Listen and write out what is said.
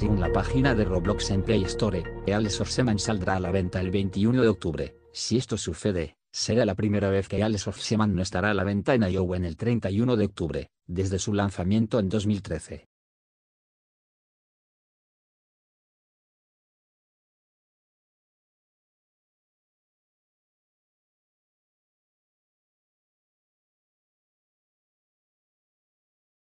Según la página de Roblox en Play Store, of Seman saldrá a la venta el 21 de octubre. Si esto sucede, será la primera vez que Alice of Seman no estará a la venta en Iowa en el 31 de octubre, desde su lanzamiento en 2013.